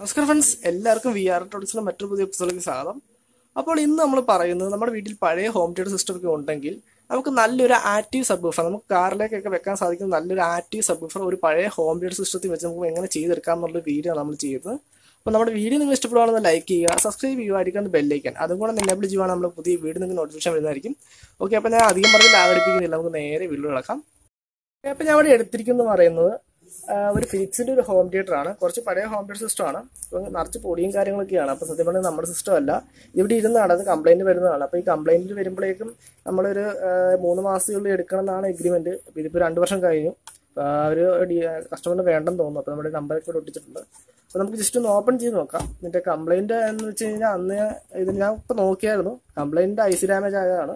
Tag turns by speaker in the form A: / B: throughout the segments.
A: നമസ്കാരം ഫ്രണ്ട്സ് എല്ലാവർക്കും V R ടോൾസിലെ മറ്റൊരു പുതിയ എപ്പിസോഡിലേക്ക് സ്വാഗതം അപ്പോൾ ഇന്ന് നമ്മൾ പറയുന്നത് നമ്മുടെ വീട്ടിൽ പഴയ ഹോം തിയേറ്റർ സിസ്റ്റം ഒക്കെ ഉണ്ടെങ്കിൽ നമുക്ക് നല്ലൊരു ആക്റ്റീവ് സബ്ബൂഫർ നമുക്ക് കാറിലേക്കൊക്കെ വെക്കാൻ സാധിക്കുന്ന നല്ലൊരു ആക്റ്റീവ് സബ്ബൂഫർ ഒരു പഴയ ഹോം തിയേറ്റർ സിസ്റ്റത്തിൽ വെച്ച് നമുക്ക് എങ്ങനെ ചെയ്തെടുക്കാം എന്നുള്ള വീഡിയോ നമ്മൾ ചെയ്തത് അപ്പോൾ നമ്മുടെ വീഡിയോ നിങ്ങൾ ഇഷ്ടപ്പെടുവാണെന്ന് ലൈക്ക് ചെയ്യുക സബ്സ്ക്രൈബ് ചെയ്യുക അടിക്കാണ്ട് ബെല്ലൈക്കാൻ അതും കൂടെ എനേബിൾ ചെയ്യുവാണ് നമ്മൾ പുതിയ വീഡിയോ നിങ്ങൾക്ക് നോട്ടിഫിക്കേഷൻ വരുന്നതായിരിക്കും ഓക്കെ അപ്പോൾ ഞാൻ അധികം പറഞ്ഞ് ലാഗടിപ്പിക്കുന്നില്ല നമുക്ക് നേരെ വീഡിയോ കിടക്കാം അപ്പോൾ ഞാൻ ഇവിടെ എടുത്തിരിക്കുന്നു പറയുന്നത് ഒരു ഫിലിപ്സിൻ്റെ ഒരു ഹോം തിയേറ്റർ ആണ് കുറച്ച് പഴയ ഹോം തിയേറ്റർ സിസ്റ്റമാണ് അപ്പോൾ നിറച്ച് പൊടിയും കാര്യങ്ങളൊക്കെയാണ് അപ്പോൾ സത്യം പറഞ്ഞാൽ നമ്മുടെ സിസ്റ്റം അല്ല ഇവിടെ ഇരുന്നാണ് അത് കംപ്ലൈൻറ്റ് വരുന്നതാണ് അപ്പോൾ ഈ കംപ്ലയിൻറ്റ് വരുമ്പോഴേക്കും നമ്മളൊരു മൂന്ന് മാസത്തിനുള്ളിൽ എടുക്കണം എന്നാണ് എഗ്രിമെൻറ്റ് അപ്പോൾ ഇതിപ്പോൾ രണ്ട് വർഷം കഴിഞ്ഞു ഒരു കസ്റ്റമറിന് വേണ്ടെന്ന് തോന്നുന്നു അപ്പോൾ നമ്മുടെ നമ്പറൊക്കെ ഒട്ടിച്ചിട്ടുണ്ട് അപ്പോൾ നമുക്ക് ജസ്റ്റ് ഒന്ന് ഓപ്പൺ ചെയ്ത് നോക്കാം ഇതിൻ്റെ കംപ്ലൈൻറ്റ് എന്ന് വെച്ച് കഴിഞ്ഞാൽ അന്ന് ഇത് ഞാൻ ഇപ്പോൾ നോക്കിയായിരുന്നു കംപ്ലൈൻറ്റ് ഐ സി ഡാമേജ് ആയതാണ്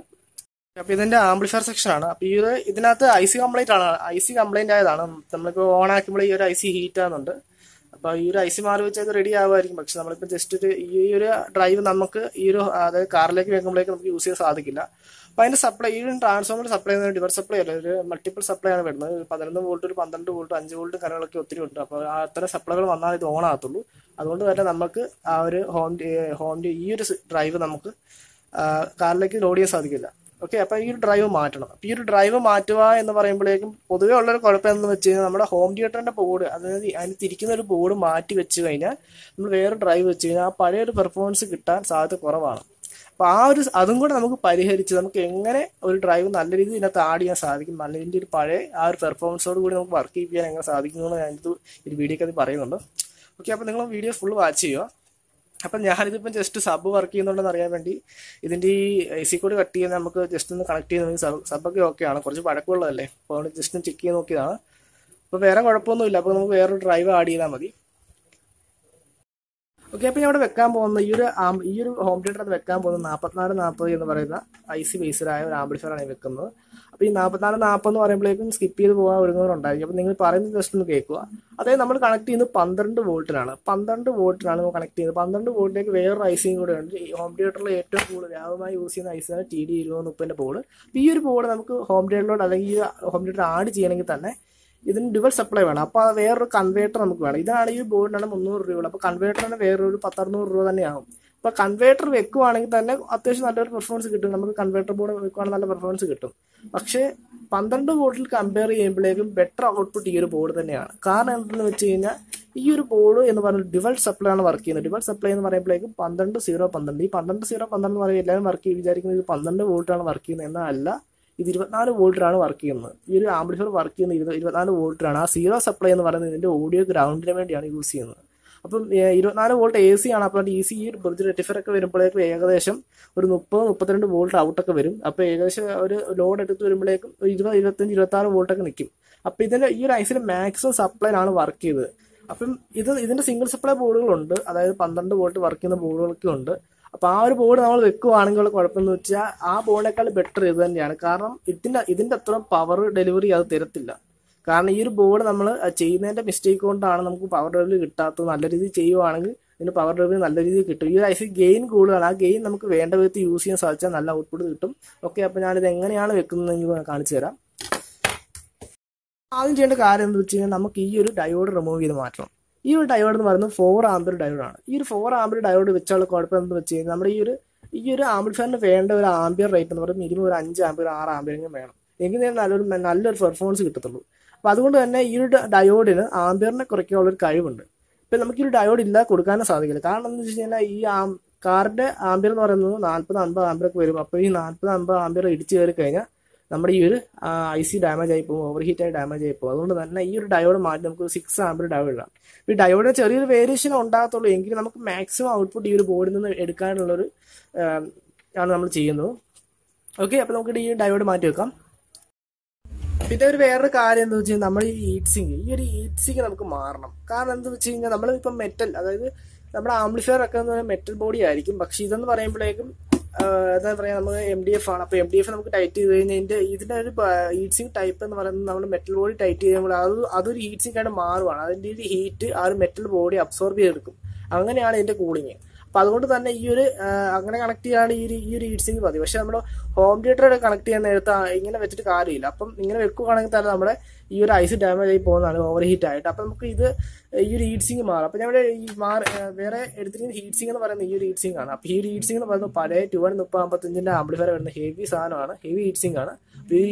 A: അപ്പൊ ഇതിന്റെ ആംപ്ലിഫയർ സെക്ഷൻ ആണ് അപ്പൊ ഈ ഒരു ഇതിനകത്ത് ഐ സി കംപ്ലൈന്റ് ആണ് ഐ സി കംപ്ലൈന്റ് ആയതാണ് നമ്മളിപ്പോ ഓൺ ആക്കുമ്പോൾ ഈ ഒരു ഐ സി ഹീറ്റ് ആകുന്നുണ്ട് അപ്പൊ ഈ ഒരു ഐ സി മാറി വെച്ചാൽ റെഡി ആവുമായിരിക്കും പക്ഷെ നമ്മളിപ്പോ ജസ്റ്റ് ഒരു ഈ ഒരു ഡ്രൈവ് നമുക്ക് ഈ ഒരു അതായത് കാറിലേക്ക് വെക്കുമ്പോഴേക്ക് നമുക്ക് യൂസ് ചെയ്യാൻ സാധിക്കില്ല അപ്പൊ അതിന്റെ സപ്ലൈ ഈ ഒരു ട്രാൻസ്ഫോമർ സപ്ലൈ ചെയ്യുന്ന ഡിവർ സപ്ലൈ അല്ല ഒരു മൾട്ടിപ്പിൾ സപ്ലൈ ആണ് വരുന്നത് പതിനൊന്ന് വോൾട്ട് ഒരു പന്ത്രണ്ട് വോൾട്ട് അഞ്ച് വോൾട്ട് കാര്യങ്ങളൊക്കെ ഒത്തിരി ഉണ്ട് അപ്പൊ അത്തരം സപ്ലൈകൾ വന്നാൽ ഇത് ഓൺ ആകത്തുള്ളൂ അതുകൊണ്ട് തന്നെ നമുക്ക് ആ ഒരു ഹോം ഹോം ഈ ഒരു ഡ്രൈവ് നമുക്ക് കാറിലേക്ക് ലോഡ് ചെയ്യാൻ സാധിക്കില്ല ഓക്കെ അപ്പൊ ഈ ഒരു ഡ്രൈവ് മാറ്റണം അപ്പൊ ഈ ഒരു ഡ്രൈവ് മാറ്റുക എന്ന് പറയുമ്പോഴേക്കും പൊതുവേ ഉള്ള ഒരു കുഴപ്പം എന്ന് വെച്ച് കഴിഞ്ഞാൽ നമ്മുടെ ഹോം തിയേറ്ററിന്റെ ബോർഡ് അതായത് അതിന് തിരിക്കുന്ന ഒരു ബോർഡ് മാറ്റി വെച്ച് കഴിഞ്ഞാൽ നമ്മൾ വേറെ ഡ്രൈവ് വെച്ച് കഴിഞ്ഞാൽ ആ പഴയ ഒരു പെർഫോമൻസ് കിട്ടാൻ സാധ്യത കുറവാണ് അപ്പൊ ആ ഒരു അതും കൂടെ നമുക്ക് പരിഹരിച്ച് നമുക്ക് എങ്ങനെ ഒരു ഡ്രൈവ് നല്ല രീതിയിൽ ഇതിനകത്ത് ആഡ് ചെയ്യാൻ സാധിക്കും നല്ല രീതിയിൽ പഴയ ആ ഒരു പെർഫോമൻസോട് കൂടി നമുക്ക് വർക്ക് ചെയ്യാൻ എങ്ങനെ സാധിക്കുന്നു എന്ന് ഞാനിത് ഒരു വീഡിയോക്കത് പറയുന്നുണ്ട് ഓക്കെ അപ്പോൾ നിങ്ങൾ വീഡിയോ ഫുൾ വാച്ച് ചെയ്യുക അപ്പം ഞാനിതിപ്പം ജസ്റ്റ് സബ് വർക്ക് ചെയ്യുന്നുണ്ടെന്ന് അറിയാൻ വേണ്ടി ഇതിൻ്റെ ഈ എ സി കോഡ് കട്ട് ചെയ്യുന്ന നമുക്ക് ജസ്റ്റ് ഒന്ന് കണക്ട് ചെയ്യുന്ന സബൊക്കെ ഓക്കെയാണ് കുറച്ച് പഴക്കമുള്ളതല്ലേ അപ്പോൾ ജസ്റ്റ് ഒന്ന് ചെക്ക് ചെയ്ത് നോക്കിയതാണ് അപ്പോൾ വേറെ കുഴപ്പമൊന്നുമില്ല അപ്പോൾ നമുക്ക് വേറൊരു ഡ്രൈവ് ആഡ് ചെയ്താൽ മതി ഓക്കെ അപ്പോൾ ഞാൻ ഇവിടെ വെക്കാൻ പോകുന്ന ഈ ഒരു ഈ ഒരു ഹോം തിയേറ്റർ അത് വെക്കാൻ പോകുന്നത് നാൽപ്പത്തിനാല് നാൽപ്പത് എന്ന് പറയുന്ന ഐ സി ബേസ്ഡായ ഒരു ആംബുലൻസാണ് വെക്കുന്നത് അപ്പോൾ ഈ നാൽപ്പത്തിനാല് നാൽപ്പത് എന്ന് പറയുമ്പോഴേക്കും സ്കിപ്പ് ചെയ്ത് പോകാൻ ഒരുങ്ങുന്നവരുണ്ടായിരിക്കും അപ്പോൾ നിങ്ങൾ പറയുന്ന ജസ്റ്റ് ഒന്ന് കേൾക്കുക അതായത് നമ്മൾ കണക്ട് ചെയ്യുന്നത് പന്ത്രണ്ട് വോൾട്ടിലാണ് പന്ത്രണ്ട് വോൾട്ടിലാണ് നമ്മൾ കണക്ട് ചെയ്യുന്നത് പന്ത്രണ്ട് വോൾട്ടിലേക്ക് വേറൊരു ഐസിയും കൂടെ ഉണ്ട് ഈ ഹോം തിയേറ്ററിൽ ഏറ്റവും കൂടുതൽ വ്യാപകമായി യൂസ് ചെയ്യുന്ന ഐസാണ് ടി ഡി ഇരുപത് മുപ്പതിൻ്റെ ബോർഡ് ഈ ഒരു ബോർഡ് നമുക്ക് ഹോം തിയേറ്ററിലോട്ട് അല്ലെങ്കിൽ ഈ ഹോം തിയേറ്റർ ആഡ് ചെയ്യണമെങ്കിൽ തന്നെ ഇതിന് ഡുവൽ സപ്ലൈ വേണം അപ്പോൾ വേറൊരു കൺവേർട്ടർ നമുക്ക് വേണം ഇതാണ് ഈ ബോർഡിനാണ് മുന്നൂറ് രൂപ അപ്പോൾ കൺവേർട്ടറിന് വേറൊരു പത്തറുന്നൂറ് രൂപ തന്നെയാകും അപ്പോൾ കൺവേർട്ടർ വെക്കുവാണെങ്കിൽ തന്നെ അത്യാവശ്യം നല്ലൊരു പെർഫോമൻസ് കിട്ടും നമുക്ക് കൺവേർട്ടർ ബോർഡ് വെക്കുവാണെങ്കിൽ നല്ല പെർഫോമൻസ് കിട്ടും പക്ഷേ പന്ത്രണ്ട് ബോർഡിൽ കമ്പയർ ചെയ്യുമ്പോഴേക്കും ബെറ്റർ ഔട്ട്പുട്ട് ഈ ഒരു ബോർഡ് തന്നെയാണ് കാരണം എന്താണെന്ന് വെച്ച് കഴിഞ്ഞാൽ ഈ ഒരു ബോർഡ് എന്ന് പറയുന്നത് ഡിവൽ സപ്ലൈ ആണ് വർക്ക് ചെയ്യുന്നത് ഡിവൽ സപ്ലൈ എന്ന് പറയുമ്പോഴേക്കും പന്ത്രണ്ട് സീറോ പന്ത്രണ്ട് ഈ പന്ത്രണ്ട് സീറോ പന്ത്രണ്ട് എന്ന് പറയുമ്പോൾ എല്ലാവരും വർക്ക് വിചാരിക്കുന്നത് ഇത് പന്ത്രണ്ട് വോൾട്ടാണ് വർക്ക് ചെയ്യുന്നത് എന്നല്ല ഇത് ഇരുപത്തിനാല് വോൾട്ടിലാണ് വർക്ക് ചെയ്യുന്നത് ഈ ഒരു ആംപ്ലിഫയർ വർക്ക് ചെയ്യുന്നത് ഇരുപത് ഇരുപത്തിനാല് വോൾട്ടിലാണ് ആ സീറോ സപ്ലൈ എന്ന് പറയുന്നത് ഇതിൻ്റെ ഓഡിയോ ഗ്രൗണ്ടിന് വേണ്ടിയാണ് യൂസ് ചെയ്യുന്നത് അപ്പം ഇരുപത്തിനാല് വോൾട്ട് എ സി ആണ് അപ്പോൾ ഈ സി ഈ ബ്രിഡ്ജ് റെറ്റിഫയർ ഒക്കെ വരുമ്പോഴേക്കും ഏകദേശം ഒരു മുപ്പത് മുപ്പത്തിരണ്ട് വോൾട്ട് ഔട്ടൊക്കെ വരും അപ്പോൾ ഏകദേശം ഒരു ലോഡ് എടുത്ത് വരുമ്പോഴേക്കും ഇരുപത് ഇരുപത്തഞ്ച് ഇരുപത്താറ് വോൾട്ടൊക്കെ നിൽക്കും അപ്പോൾ ഇതിൻ്റെ ഈ ഒരു ഐസിൽ മാക്സിമം ആണ് വർക്ക് ചെയ്തത് അപ്പം ഇത് ഇതിൻ്റെ സിംഗിൾ സപ്ലൈ ബോർഡുകളുണ്ട് അതായത് പന്ത്രണ്ട് വോൾട്ട് വർക്ക് ചെയ്യുന്ന ബോർഡുകളൊക്കെ ഉണ്ട് അപ്പൊ ആ ഒരു ബോർഡ് നമ്മൾ വെക്കുവാണെങ്കിൽ കുഴപ്പമെന്ന് വെച്ചാൽ ആ ബോർഡിനേക്കാൾ ബെറ്റർ ഇത് തന്നെയാണ് കാരണം ഇതിന്റെ ഇതിന്റെ അത്ര പവർ ഡെലിവറി അത് തരത്തില്ല കാരണം ഈ ഒരു ബോർഡ് നമ്മൾ ചെയ്യുന്നതിന്റെ മിസ്റ്റേക്ക് കൊണ്ടാണ് നമുക്ക് പവർ ഡെലിവറി കിട്ടാത്തത് നല്ല രീതിയിൽ ചെയ്യുവാണെങ്കിൽ ഇതിന് പവർ ഡെലിവറി നല്ല രീതിയിൽ കിട്ടും ഈ ഒരു ഐസി ഗെയിൻ കൂടുതലാണ് ആ ഗെയിൻ നമുക്ക് വേണ്ട വിധത്തിൽ യൂസ് ചെയ്യാൻ സാധിച്ചാൽ നല്ല ഔട്ട്പുട്ട് കിട്ടും ഓക്കെ അപ്പോൾ ഞാനിത് എങ്ങനെയാണ് വെക്കുന്നതെന്ന് കാണിച്ചു തരാം ആദ്യം ചെയ്യേണ്ട കാര്യം എന്താ വെച്ച് കഴിഞ്ഞാൽ നമുക്ക് ഈ ഒരു ഡയോഡ് റിമൂവ് ചെയ്ത് മാറ്റണം ഈ ഒരു ഡയോഡ് എന്ന് പറയുന്നത് ഫോർ ഡയോഡ് ആണ് ഈ ഒരു ഫോർ ആമ്പർ ഡയോഡ് വെച്ചുള്ള കുഴപ്പം എന്താണെന്ന് വെച്ച് കഴിഞ്ഞാൽ നമ്മുടെ ഈ ഒരു ഈ ഒരു ആംബിൾഫയറിന് വേണ്ട ഒരു ആംബിയർ റേറ്റ് എന്ന് പറയുന്നത് മിനിമം ഒരു അഞ്ച് ആംബിയർ ആറ് ആംബിയറെങ്കിലും വേണം എങ്കിൽ നല്ലൊരു നല്ലൊരു പെർഫോമൻസ് കിട്ടത്തുള്ളൂ അപ്പോൾ അതുകൊണ്ട് തന്നെ ഈ ഒരു ഡയോഡിന് ആംബിയറിനെ കുറയ്ക്കാനുള്ള ഒരു കഴിവുണ്ട് ഇപ്പം നമുക്ക് ഈ ഒരു ഡയോഡ് ഇല്ലാതെ കൊടുക്കാനും സാധിക്കില്ല കാരണം എന്താ വെച്ച് കഴിഞ്ഞാൽ ഈ ആം കാറിന്റെ ആംബിയർ എന്ന് പറയുന്നത് നാൽപ്പത് അമ്പത് ആംബിയർ ഒക്കെ വരും അപ്പോൾ ഈ നാൽപ്പത് അമ്പത് ആംബിയർ ഇടിച്ചു കയറി കഴിഞ്ഞാൽ നമ്മുടെ ഈ ഒരു ഐ സി ഡാമേജ് ആയി പോകും ഓവർ ഹീറ്റ് ആയി ഡാമേജ് ആയി പോകും അതുകൊണ്ട് തന്നെ ഈ ഒരു ഡയോഡ് മാറ്റി നമുക്ക് സിക്സ് ആമ്പിൾ ഡയോഡ് ഇടാം ഈ ഡയോഡിന് ചെറിയൊരു വേരിയേഷൻ ഉണ്ടാകത്തുള്ളൂ എങ്കിലും നമുക്ക് മാക്സിമം ഔട്ട്പുട്ട് ഈ ഒരു ബോർഡിൽ നിന്ന് ഒരു ആണ് നമ്മൾ ചെയ്യുന്നത് ഓക്കെ അപ്പോൾ നമുക്ക് ഈ ഡയോഡ് മാറ്റി വെക്കാം പിന്നെ ഒരു വേറൊരു കാര്യം എന്താ വെച്ചാൽ നമ്മൾ ഈ ഹീറ്റ് സിങ്ക് ഈ ഒരു ഹീറ്റ് സിങ്ക് നമുക്ക് മാറണം കാരണം എന്താ വെച്ച് കഴിഞ്ഞാൽ നമ്മളിപ്പം മെറ്റൽ അതായത് നമ്മുടെ ആംപ്ലിഫയർ ഒക്കെ എന്ന് പറയുന്നത് മെറ്റൽ ബോഡി ആയിരിക്കും പക്ഷെ ഇതെന്ന് പറയുമ്പോഴേക്കും എന്താ പറയുക നമ്മൾ എം ഡി എഫ് ആണ് അപ്പോൾ എം ഡി എഫ് നമുക്ക് ടൈറ്റ് ചെയ്ത് കഴിഞ്ഞാൽ ഇതിൻ്റെ ഇതിൻ്റെ ഒരു ഹീറ്റ് ടൈപ്പ് എന്ന് പറയുന്നത് നമ്മൾ മെറ്റൽ ബോഡി ടൈറ്റ് ചെയ്യുമ്പോൾ അത് അതൊരു ഹീറ്റ് സിങ്ക് ആയിട്ട് മാറുവാണ് അതിൻ്റെ ഒരു ഹീറ്റ് ആ ഒരു മെറ്റൽ ബോഡി അബ്സോർബ് ചെയ്തെടുക്കും അങ്ങനെയാണ് ഇതിൻ്റെ കൂളിങ് അപ്പൊ അതുകൊണ്ട് തന്നെ ഈ ഒരു അങ്ങനെ കണക്ട് ചെയ്യാണ് ഈ ഒരു ഈ ഒരു ഹീറ്റ് സിങ്ക് മതി പക്ഷെ നമ്മൾ ഹോം തിയേറ്റർ കണക്ട് ചെയ്യാൻ നേരത്തെ ഇങ്ങനെ വെച്ചിട്ട് കാര്യമില്ല അപ്പം ഇങ്ങനെ വെക്കുകയാണെങ്കിൽ തന്നെ നമ്മുടെ ഈ ഒരു ഐസ് ഡാമേജ് ആയി പോകുന്നതാണ് ഓവർ ഹീറ്റ് ആയിട്ട് അപ്പൊ നമുക്ക് ഇത് ഈ ഒരു ഹീറ്റ് സിങ് മാറും അപ്പൊ ഞങ്ങളുടെ ഈ മാറി വേറെ എടുത്തിരിക്കുന്ന ഹീറ്റ് സിങ് എന്ന് പറയുന്നത് ഈ ഒരു ഹീറ്റ് സിങ് ആണ് അപ്പൊ ഈ ഒരു ഹീറ്റ് സിങ് എന്ന് പറയുന്നത് പഴയ ടു വൺ മുപ്പത് അമ്പത്തഞ്ചിൻ്റെ ആംപ്ലിഫയർ വരുന്ന ഹെവി സാധനമാണ് ഹെവി ഹീറ്റ് സിങ് ആണ്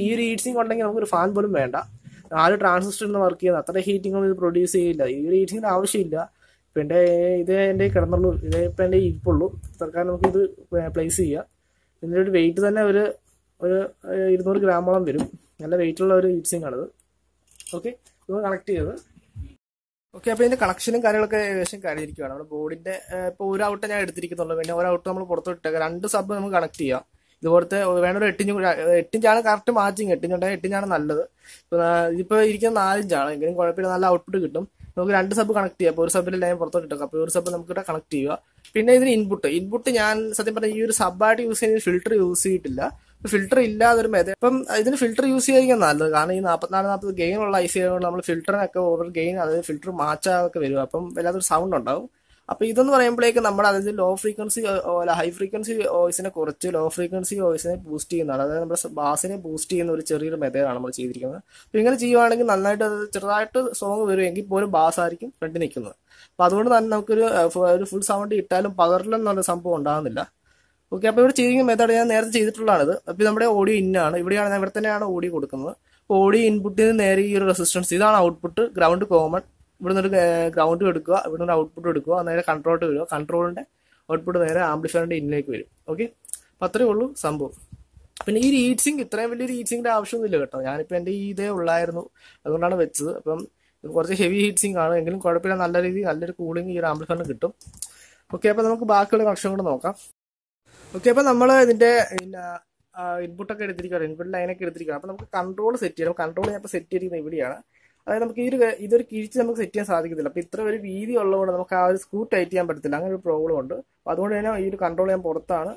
A: ഈ ഒരു ഹീറ്റ് സിങ് ഉണ്ടെങ്കിൽ നമുക്ക് ഒരു ഫാൻ പോലും വേണ്ട നാല് ട്രാൻസിസ്റ്ററിൽ നിന്ന് വർക്ക് ചെയ്യുന്ന അത്ര ഹീറ്റിംഗ് ഒന്നും ഇത് പ്രൊഡ്യൂസ് ചെയ്യില്ല ഈ ഒരു ഹീറ്റിങ്ങിൻ്റെ ആവശ്യമില്ല ഇപ്പം എൻ്റെ ഇത് എൻ്റെ കിടന്നുള്ളൂ ഇത് ഇപ്പം എൻ്റെ ഇരിപ്പുള്ളൂ സർക്കാർ നമുക്കിത് പ്ലേസ് ചെയ്യാം ഇതിൻ്റെ ഒരു വെയിറ്റ് തന്നെ ഒരു ഒരു ഇരുന്നൂറ് ഗ്രാമോളം വരും നല്ല വെയിറ്റുള്ള ഒരു ഹീറ്റ്സിങ്ങാണിത് ഓക്കെ ഇത് കണക്ട് ചെയ്തത് ഓക്കെ അപ്പോൾ ഇതിൻ്റെ കണക്ഷനും കാര്യങ്ങളൊക്കെ ഏകദേശം കഴിഞ്ഞിരിക്കുകയാണ് നമ്മുടെ ബോർഡിൻ്റെ ഇപ്പോൾ ഒരു ഔട്ട് ഞാൻ എടുത്തിരിക്കുന്നുള്ളൂ പിന്നെ ഒരു ഔട്ട് നമ്മൾ പുറത്തോട്ട് രണ്ട് സബ് നമുക്ക് കണക്ട് ചെയ്യാം ഇതുപോലത്തെ വേണ്ട ഒരു എട്ടിഞ്ച് എട്ടിഞ്ചാണ് കറക്റ്റ് മാച്ചിങ് എട്ടിഞ്ചുണ്ടെങ്കിൽ എട്ടിഞ്ചാണ് നല്ലത് ഇപ്പോൾ ഇരിക്കുന്ന നാലിഞ്ചാണ് എങ്കിലും കുഴപ്പമില്ല നല്ല ഔട്ട്പുട്ട് കിട്ടും നമുക്ക് രണ്ട് സബ് കണക്ട് ചെയ്യാം അപ്പോൾ ഒരു സബിൽ ലൈൻ പുറത്തോട്ട് ഇട്ടേക്കാം അപ്പോൾ ഒരു സബ് നമുക്ക് ഇവിടെ കണക്ട് ചെയ്യുക പിന്നെ ഇതിന് ഇൻപുട്ട് ഇൻപുട്ട് ഞാൻ സത്യം പറഞ്ഞാൽ ഈ ഒരു സബായിട്ട് യൂസ് ചെയ്യുന്ന ഫിൽറ്റർ യൂസ് ചെയ്തിട്ടില്ല ഫിൽറ്റർ ഇല്ലാതെ ഒരു മെതേ അപ്പം ഇതിന് ഫിൽറ്റർ യൂസ് ചെയ്യാതിരിക്കാൻ നല്ലത് കാരണം ഈ നാൽപ്പത്തിനാല് നാൽപ്പത് ഗെയിൻ ഉള്ള ഐ സി ആയതുകൊണ്ട് നമ്മൾ ഫിൽറ്ററിനൊക്കെ ഓവർ ഗെയിൻ അതായത് ഫിൽറ്റർ മാച്ചാതൊക്കെ വരും അപ്പം വല്ലാത്തൊരു സൗണ്ട് ഉണ്ടാവും അപ്പൊ ഇതെന്ന് പറയുമ്പോഴേക്ക് നമ്മൾ അതായത് ലോ ഫ്രീക്വൻസി ഹൈ ഫ്രീക്വൻസി വോയിസിനെ കുറച്ച് ലോ ഫ്രീക്വൻസി വോയിസിനെ ബൂസ്റ്റ് ചെയ്യുന്നതാണ് അതായത് നമ്മുടെ ബാസിനെ ബൂസ്റ്റ് ചെയ്യുന്ന ഒരു ചെറിയൊരു മെത്തേഡാണ് നമ്മൾ ചെയ്തിരിക്കുന്നത് അപ്പൊ ഇങ്ങനെ ചെയ്യുവാണെങ്കിൽ നന്നായിട്ട് അത് ചെറുതായിട്ട് സോങ് വരുമെങ്കിൽ പോലും ബാസ് ആയിരിക്കും ഫ്രണ്ടിൽ നിൽക്കുന്നത് അപ്പൊ അതുകൊണ്ട് തന്നെ നമുക്കൊരു ഒരു ഫുൾ സൗണ്ട് ഇട്ടാലും പകർലെന്നുള്ള സംഭവം ഉണ്ടാകുന്നില്ല ഓക്കെ അപ്പോൾ ഇവിടെ ചെയ്തിരിക്കുന്ന മെത്തേഡ് ഞാൻ നേരത്തെ ഇത് അപ്പോൾ നമ്മുടെ ഓഡിയോ ഇന്നാണ് ഇവിടെയാണ് ഇവിടെ തന്നെയാണ് ഓഡിയോ കൊടുക്കുന്നത് ഓഡിയോ ഇൻപുട്ടിന് നേരെ ഈ ഒരു റെസിസ്റ്റൻസ് ഇതാണ് ഔട്ട്പുട്ട് ഗ്രൗണ്ട് കോമൺ ഇവിടുന്ന് ഒരു ഗ്രൗണ്ട് എടുക്കുക ഇവിടുന്ന് ഒരു ഔട്ട്പുട്ട് എടുക്കുക നേരെ കൺട്രോളിട്ട് വരിക കൺട്രോളിന്റെ ഔട്ട്പുട്ട് നേരെ ആംബ്ലിഫയറിന്റെ ഇന്നിലേക്ക് വരും ഓക്കെ അപ്പൊ അത്രേ ഉള്ളൂ സംഭവം പിന്നെ ഈ റീച്ചിങ് സിങ്ക് ഇത്രയും വലിയ റീച്ചിങ്ങിന്റെ ആവശ്യമൊന്നുമില്ല കേട്ടോ ഞാനിപ്പോ എന്റെ ഈ ഇതേ ഉള്ളായിരുന്നു അതുകൊണ്ടാണ് വെച്ചത് അപ്പം കുറച്ച് ഹെവി ഹീറ്റ് സിങ്ക് ആണ് എങ്കിലും കുഴപ്പമില്ല നല്ല രീതിയിൽ നല്ലൊരു കൂളിംഗ് ഈ ഒരു ആംബ്ലിഫയറിന് കിട്ടും ഓക്കെ അപ്പോൾ നമുക്ക് ബാക്കിയുള്ള കണക്ഷൻ കൂടെ നോക്കാം ഓക്കെ അപ്പോൾ നമ്മൾ ഇതിന്റെ ഇൻപുട്ടൊക്കെ എടുത്തിരിക്കുകയാണ് ഇൻപുട്ട് ലൈനൊക്കെ എടുത്തിരിക്കുകയാണ് അപ്പോൾ നമുക്ക് കൺട്രോൾ സെറ്റ് ചെയ്യണം കൺട്രോൾ ഞാൻ ഇപ്പോൾ സെറ്റ് ചെയ്തിരിക്കുന്നത് ഇവിടെയാണ് അതായത് നമുക്ക് ഈ ഒരു ഇതൊരു കിഴിച്ച് നമുക്ക് സെറ്റ് ചെയ്യാൻ സാധിക്കത്തില്ല അപ്പോൾ ഇത്ര ഒരു വീതി ഉള്ളതുകൊണ്ട് നമുക്ക് ആ ഒരു സ്ക്രൂ ടൈറ്റ് ചെയ്യാൻ പറ്റത്തില്ല അങ്ങനെ ഒരു പ്രോബ്ലം ഉണ്ട് അപ്പോൾ അതുകൊണ്ട് തന്നെ ഈ ഒരു കൺട്രോൾ ഞാൻ പുറത്താണ്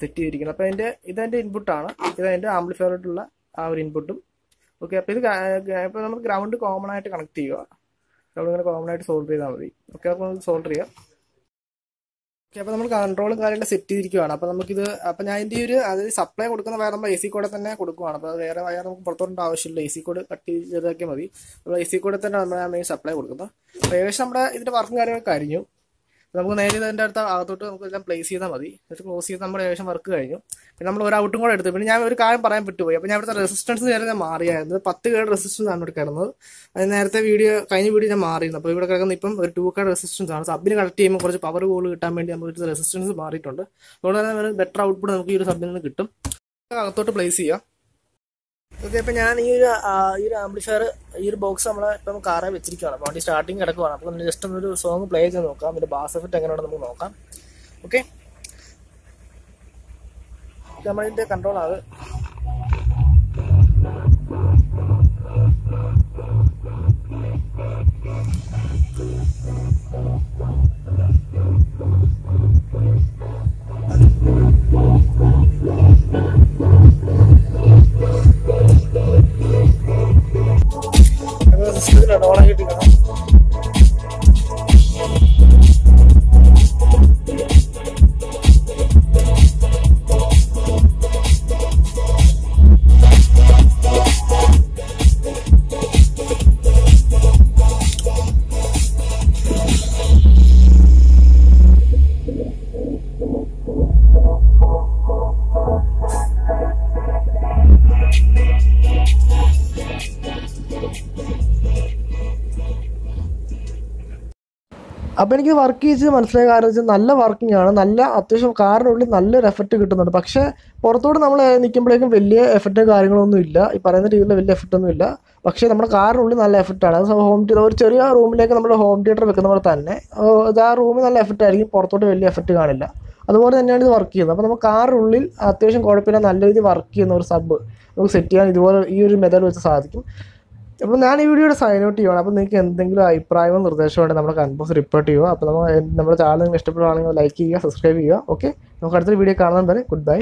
A: സെറ്റ് ചെയ്തിരിക്കുന്നത് അപ്പോൾ അതിൻ്റെ ഇതെൻ്റെ ഇൻപുട്ടാണ് ഇതെൻ്റെ ആംപ്ലിഫയറായിട്ടുള്ള ആ ഒരു ഇൻപുട്ടും ഓക്കെ അപ്പോൾ ഇത് ഇപ്പോൾ നമ്മൾ ഗ്രൗണ്ട് കോമൺ ആയിട്ട് കണക്ട് ചെയ്യുക ഗ്രൗണ്ട് ഇങ്ങനെ കോമൺ ആയിട്ട് സോൾവ് ചെയ്താൽ മതി ഓക്കെ അപ്പോൾ സോൾവ് ചെയ്യാം അപ്പോൾ നമ്മൾ കൺട്രോളും കാര്യങ്ങളും സെറ്റ് ചെയ്തിരിക്കുകയാണ് അപ്പോൾ നമുക്കിത് അപ്പോൾ ഞാൻ ഇതിൻ്റെ ഒരു അതായത് സപ്ലൈ കൊടുക്കുന്ന വയർ നമ്മൾ എ സി കൂടെ തന്നെ കൊടുക്കുകയാണ് അപ്പോൾ വേറെ വയർ നമുക്ക് പുറത്തോണ്ട ആവശ്യമില്ല എ സി കൂടെ കട്ട് ചെയ്താക്കിയാൽ മതി നമ്മൾ എ സി കൂടെ തന്നെ നമ്മൾ മെയിൻ സപ്ലൈ കൊടുക്കുന്നത് അപ്പോൾ ഏകദേശം നമ്മുടെ ഇതിൻ്റെ വർക്കും കാര്യങ്ങളൊക്കെ കഴിഞ്ഞു നമുക്ക് നേരെ ഇതിൻ്റെ അടുത്ത് അകത്തോട്ട് നമുക്ക് എല്ലാം പ്ലേസ് ചെയ്താൽ മതി എന്നിട്ട് ക്ലോസ് ചെയ്ത് നമ്മുടെ ഏകദേശം വർക്ക് കഴിഞ്ഞു പിന്നെ നമ്മൾ ഒരു ഔട്ടും കൂടെ എടുത്തു പിന്നെ ഞാൻ ഒരു കാര്യം പറയാൻ വിട്ടുപോയി അപ്പോൾ ഞാൻ അവിടുത്തെ റെസിസ്റ്റൻസ് നേരെ ഞാൻ മാറിയായിരുന്നു പത്ത് കേഡ് റെസിസ്റ്റൻസ് ആണ് ഇവിടെ കിടന്നത് അത് നേരത്തെ വീഡിയോ കഴിഞ്ഞ വീഡിയോ ഞാൻ മാറിയിരുന്നു അപ്പോൾ ഇവിടെ കിടക്കുന്ന ഇപ്പം ഒരു ടു കേഡ് റെസിസ്റ്റൻസ് ആണ് സബിന് കളക്ട് ചെയ്യുമ്പോൾ കുറച്ച് പവർ കോൾ കിട്ടാൻ വേണ്ടി നമ്മൾ ഒരു റെസിസ്റ്റൻസ് മാറിയിട്ടുണ്ട് അതുകൊണ്ട് തന്നെ ബെറ്റർ ഔട്ട്പുട്ട് നമുക്ക് ഈ ഒരു സബിൽ നിന്ന് കിട്ടും അകത്തോട്ട് പ്ലേസ് ചെയ്യാം ഓക്കെ അപ്പം ഞാൻ ഈ ഒരു ഈ ഒരു ആംപ്ലിഫയർ ഈ ഒരു ബോക്സ് നമ്മളെ ഇപ്പം കാറെ വെച്ചിരിക്കുകയാണ് അപ്പോൾ വണ്ടി സ്റ്റാർട്ടിങ് കിടക്കുവാണ് അപ്പോൾ നമ്മൾ ജസ്റ്റ് ഒരു സോങ് പ്ലേ ചെയ്ത് നോക്കാം അതിൻ്റെ ബാസ് എഫക്റ്റ് എങ്ങനെയാണെന്ന് നമുക്ക് നോക്കാം ഓക്കെ നമ്മളിതിൻ്റെ control Thank na hora de അപ്പോൾ എനിക്ക് വർക്ക് ചെയ്ത് മനസ്സിലായ കാരണം വെച്ചാൽ നല്ല വർക്കിംഗ് ആണ് നല്ല അത്യാവശ്യം കാറിനുള്ളിൽ നല്ലൊരു എഫക്റ്റ് കിട്ടുന്നുണ്ട് പക്ഷേ പുറത്തോട്ട് നമ്മൾ നിൽക്കുമ്പോഴേക്കും വലിയ എഫക്റ്റ് കാര്യങ്ങളൊന്നും ഇല്ല ഈ പറയുന്ന രീതിയിൽ വലിയ എഫക്റ്റ് ഒന്നും ഇല്ല പക്ഷേ നമ്മുടെ കാറിനുള്ളിൽ നല്ല ആണ് അതായത് ഹോം തിയേറ്റർ ഒരു ചെറിയ റൂമിലേക്ക് നമ്മൾ ഹോം തിയേറ്റർ വെക്കുന്ന പോലെ തന്നെ ആ റൂമിൽ നല്ല എഫക്റ്റ് ആയിരിക്കും പുറത്തോട്ട് വലിയ എഫക്റ്റ് കാണില്ല അതുപോലെ തന്നെയാണ് ഇത് വർക്ക് ചെയ്യുന്നത് അപ്പോൾ നമ്മൾ കാറിനുള്ളിൽ അത്യാവശ്യം കുഴപ്പമില്ല നല്ല രീതിയിൽ വർക്ക് ചെയ്യുന്ന ഒരു സബ് നമുക്ക് സെറ്റ് ചെയ്യാൻ ഇതുപോലെ ഈ ഒരു മെത്തേഡ് വെച്ച് സാധിക്കും അപ്പോൾ ഞാൻ ഈ വീഡിയോയുടെ സൈൻ ഔട്ട് ചെയ്യുവാണ് അപ്പോൾ നിങ്ങൾക്ക് എന്തെങ്കിലും അഭിപ്രായമോ നിർദ്ദേശമോ ഉണ്ടെങ്കിൽ നമ്മുടെ കൺപോസ് റിപ്പോർട്ട് ചെയ്യുക അപ്പോൾ നമ്മൾ നമ്മുടെ ചാനൽ നിങ്ങൾ ഇഷ്ടപ്പെടുവാണെങ്കിൽ ലൈക്ക് ചെയ്യുക സബ്സ്ക്രൈബ് ചെയ്യുക ഓക്കെ നമുക്ക് അടുത്തൊരു വീഡിയോ കാണാൻ വരെ ഗുഡ് ബൈ